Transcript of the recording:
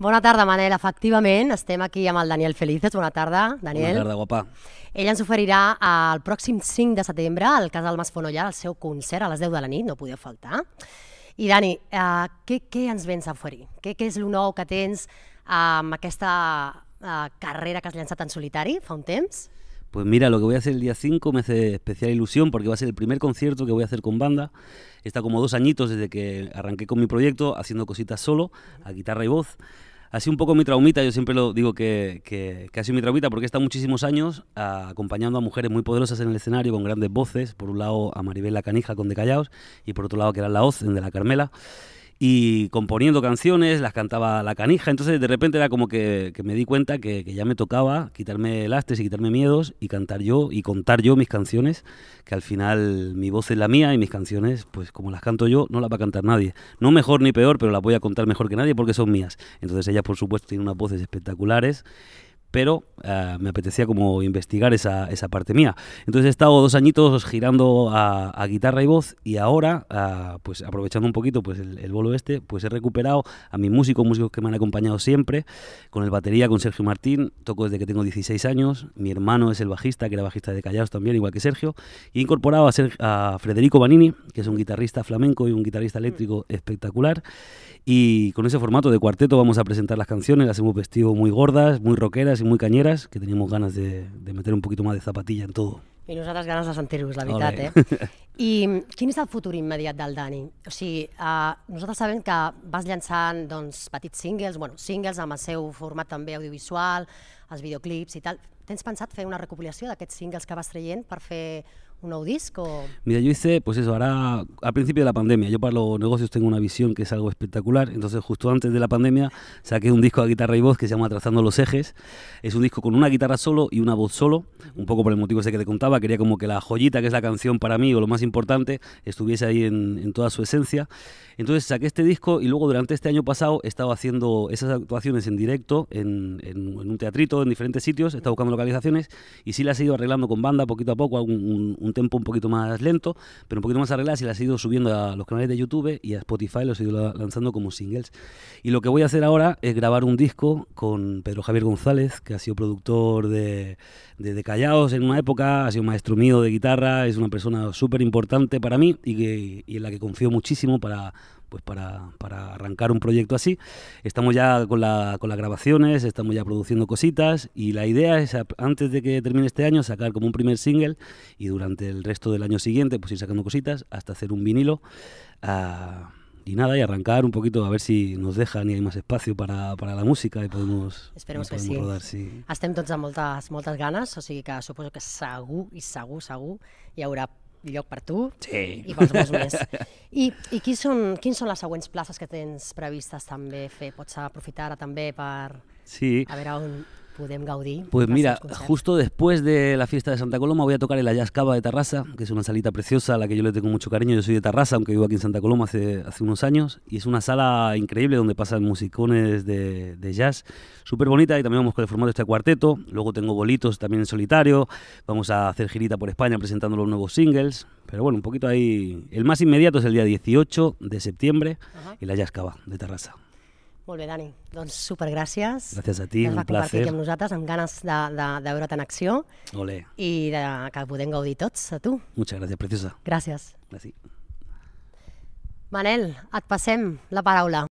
Bona tarda, Manel. Efectivament, estem aquí amb el Daniel Felices. Bona tarda, Daniel. Bona tarda, guapa. Ell ens oferirà el pròxim 5 de setembre al Casal Mas Fonollà el seu concert a les 10 de la nit, no podeu faltar. I Dani, eh, què, què ens vens a oferir? Què, què és el nou que tens eh, amb aquesta eh, carrera que has llançat en solitari fa un temps? Pues mira, lo que voy a hacer el día 5 me hace especial ilusión porque va a ser el primer concierto que voy a hacer con banda. Está como dos añitos desde que arranqué con mi proyecto, haciendo cositas solo, a guitarra y voz. ha sido un poco mi traumita, yo siempre lo digo que, que, ha sido mi traumita porque he estado muchísimos años ah, acompañando a mujeres muy poderosas en el escenario con grandes voces, por un lado a Maribel La Canija con De Callaos y por otro lado que era La voz de La Carmela y componiendo canciones, las cantaba la canija, entonces de repente era como que, me di cuenta que, que, ya me tocaba quitarme lastres y quitarme miedos y cantar yo y contar yo mis canciones, que al final mi voz es la mía y mis canciones, pues como las canto yo, no las va a cantar nadie. No mejor ni peor, pero las voy a contar mejor que nadie porque son mías. Entonces ellas por supuesto tienen unas voces espectaculares pero eh, me apetecía como investigar esa, esa, parte mía. Entonces he estado dos añitos girando a, guitarra y voz y ahora, eh, pues aprovechando un poquito pues el, bolo este, pues he recuperado a mis músicos, músicos que me han acompañado siempre, con el batería, con Sergio Martín, toco desde que tengo 16 años, mi hermano es el bajista, que era bajista de Callaos también, igual que Sergio, y he incorporado a, Ser a Federico Banini, que es un guitarrista flamenco y un guitarrista eléctrico mm. espectacular, y con ese formato de cuarteto vamos a presentar las canciones, las hemos vestido muy gordas, muy rockeras, y muy cañeras, que teníamos ganas de, de meter un poquito más de zapatilla en todo. I nosaltres ganes de sentir-vos, la veritat, right. eh? I quin és el futur immediat del Dani? O sigui, eh, nosaltres sabem que vas llançant doncs, petits singles, bueno, singles amb el seu format també audiovisual, els videoclips i tal. Tens pensat fer una recopilació d'aquests singles que vas traient per fer un disco? Mira, yo hice, pues eso, ahora a principio de la pandemia. Yo para los negocios tengo una visión que es algo espectacular. Entonces, justo antes de la pandemia, saqué un disco de guitarra y voz que se llama Trazando los Ejes. Es un disco con una guitarra solo y una voz solo, un poco por el motivo ese que te contaba. Quería como que la joyita, que es la canción para mí o lo más importante, estuviese ahí en, toda su esencia. Entonces, saqué este disco y luego durante este año pasado he estado haciendo esas actuaciones en directo, en, un teatrito, en diferentes sitios. He estado buscando localizaciones y sí las he ido arreglando con banda poquito a poco, un un tempo un poquito más lento, pero un poquito más arreglado y las he ido subiendo a los canales de YouTube y a Spotify, lo he ido lanzando como singles. Y lo que voy a hacer ahora es grabar un disco con Pedro Javier González, que ha sido productor de, de, Callaos en una época, ha sido maestro mío de guitarra, es una persona súper importante para mí y, que, y en la que confío muchísimo para pues para, para, arrancar un proyecto así. Estamos ya con, la, con, las grabaciones, estamos ya produciendo cositas y la idea es antes de que termine este año sacar como un primer single y durante el resto del año siguiente pues ir sacando cositas hasta hacer un vinilo. Ah, y nada, y arrancar un poquito a ver si nos dejan y hay más espacio para, para la música y podemos, ah, Esperemos que sí. rodar. Sí. Estem tots ganas, o sea, que suposo que segur y segur, segur hi lloc per tu sí. i qualsevol més. I, i quins, són, quins són les següents places que tens previstes també fer? Pots aprofitar ara també per sí. a veure on, Pues mira, justo después de la fiesta de Santa Coloma voy a tocar en la de Tarrasa, que es una salita preciosa a la que yo le tengo mucho cariño. Yo soy de Tarrasa, aunque vivo aquí en Santa Coloma hace, unos años, y es una sala increíble donde pasan musicones de, jazz, súper bonita, y también vamos con el formato este cuarteto. Luego tengo bolitos también en solitario, vamos a hacer girita por España presentando los nuevos singles. Pero bueno, un poquito ahí. El más inmediato es el día 18 de septiembre el en la Jazz de Tarrasa. Molt bé, Dani. Doncs supergràcies. Gràcies a ti, un plaer. Aquí amb nosaltres, amb ganes de, de, de veure't en acció. Olé. I de, que podem gaudir tots, a tu. Muchas gracias, preciosa. Gràcies. Gràcies. Manel, et passem la paraula.